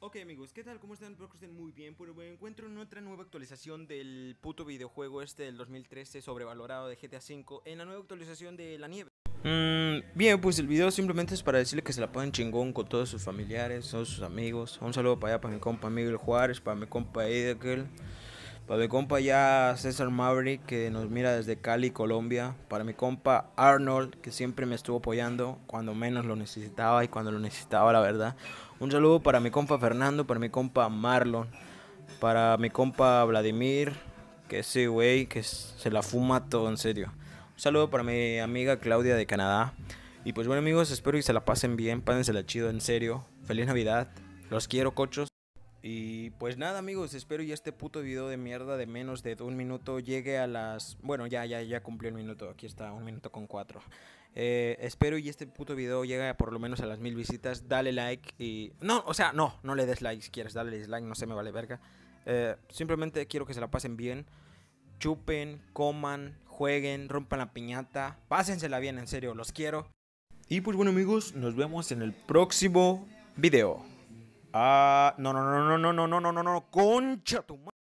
Ok amigos, ¿qué tal? ¿Cómo están? Espero que estén muy bien, pero me encuentro en otra nueva actualización del puto videojuego este del 2013 sobrevalorado de GTA V, en la nueva actualización de la nieve. Mm, bien, pues el video simplemente es para decirle que se la pasen chingón con todos sus familiares, todos sus amigos. Un saludo para allá, para mi compa Miguel Juárez, para mi compa Edgar. Para mi compa ya César Maverick, que nos mira desde Cali, Colombia. Para mi compa Arnold, que siempre me estuvo apoyando cuando menos lo necesitaba y cuando lo necesitaba, la verdad. Un saludo para mi compa Fernando, para mi compa Marlon, para mi compa Vladimir, que ese güey que se la fuma todo en serio. Un saludo para mi amiga Claudia de Canadá. Y pues bueno amigos, espero que se la pasen bien, pásensela chido, en serio. Feliz Navidad. Los quiero, cochos. Y pues nada amigos, espero y este puto video de mierda de menos de un minuto llegue a las... Bueno, ya, ya, ya cumplí el minuto, aquí está, un minuto con cuatro. Eh, espero y este puto video llegue por lo menos a las mil visitas, dale like y... No, o sea, no, no le des like si quieres, dale dislike, no se me vale verga. Eh, simplemente quiero que se la pasen bien, chupen, coman, jueguen, rompan la piñata, pásensela bien, en serio, los quiero. Y pues bueno amigos, nos vemos en el próximo video. Ah, no, no, no, no, no, no, no, no, no, no, concha tu madre.